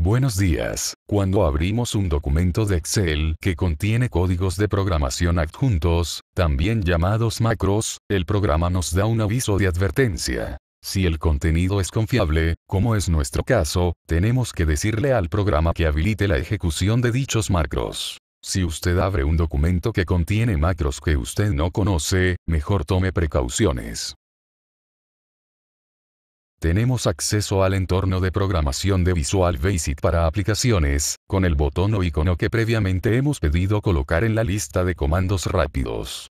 Buenos días. Cuando abrimos un documento de Excel que contiene códigos de programación adjuntos, también llamados macros, el programa nos da un aviso de advertencia. Si el contenido es confiable, como es nuestro caso, tenemos que decirle al programa que habilite la ejecución de dichos macros. Si usted abre un documento que contiene macros que usted no conoce, mejor tome precauciones. Tenemos acceso al entorno de programación de Visual Basic para aplicaciones, con el botón o icono que previamente hemos pedido colocar en la lista de comandos rápidos.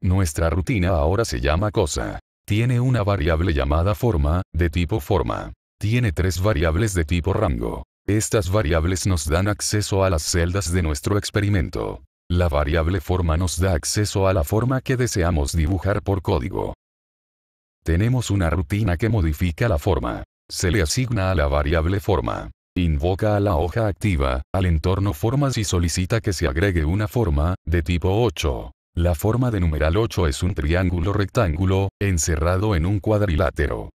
Nuestra rutina ahora se llama cosa. Tiene una variable llamada forma, de tipo forma. Tiene tres variables de tipo rango. Estas variables nos dan acceso a las celdas de nuestro experimento. La variable forma nos da acceso a la forma que deseamos dibujar por código. Tenemos una rutina que modifica la forma. Se le asigna a la variable forma. Invoca a la hoja activa, al entorno formas y solicita que se agregue una forma, de tipo 8. La forma de numeral 8 es un triángulo rectángulo, encerrado en un cuadrilátero.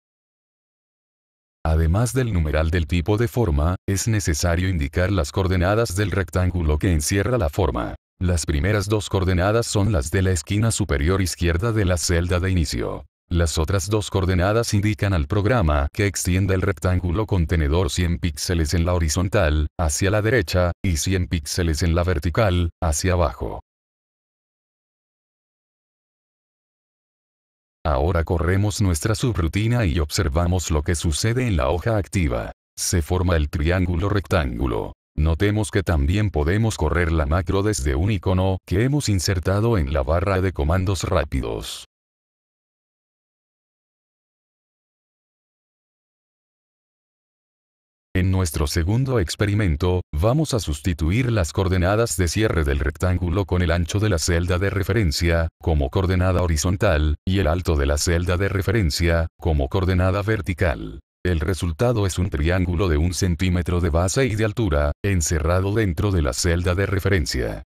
Además del numeral del tipo de forma, es necesario indicar las coordenadas del rectángulo que encierra la forma. Las primeras dos coordenadas son las de la esquina superior izquierda de la celda de inicio. Las otras dos coordenadas indican al programa que extienda el rectángulo contenedor 100 píxeles en la horizontal, hacia la derecha, y 100 píxeles en la vertical, hacia abajo. Ahora corremos nuestra subrutina y observamos lo que sucede en la hoja activa. Se forma el triángulo rectángulo. Notemos que también podemos correr la macro desde un icono que hemos insertado en la barra de comandos rápidos. En nuestro segundo experimento, vamos a sustituir las coordenadas de cierre del rectángulo con el ancho de la celda de referencia, como coordenada horizontal, y el alto de la celda de referencia, como coordenada vertical. El resultado es un triángulo de un centímetro de base y de altura, encerrado dentro de la celda de referencia.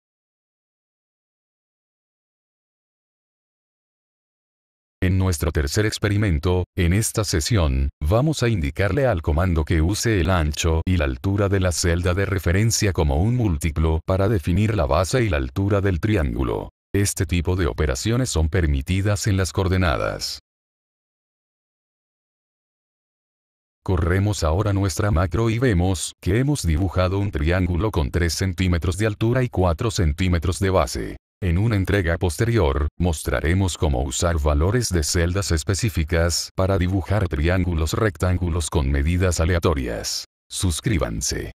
nuestro tercer experimento, en esta sesión, vamos a indicarle al comando que use el ancho y la altura de la celda de referencia como un múltiplo para definir la base y la altura del triángulo. Este tipo de operaciones son permitidas en las coordenadas. Corremos ahora nuestra macro y vemos que hemos dibujado un triángulo con 3 centímetros de altura y 4 centímetros de base. En una entrega posterior, mostraremos cómo usar valores de celdas específicas para dibujar triángulos rectángulos con medidas aleatorias. Suscríbanse.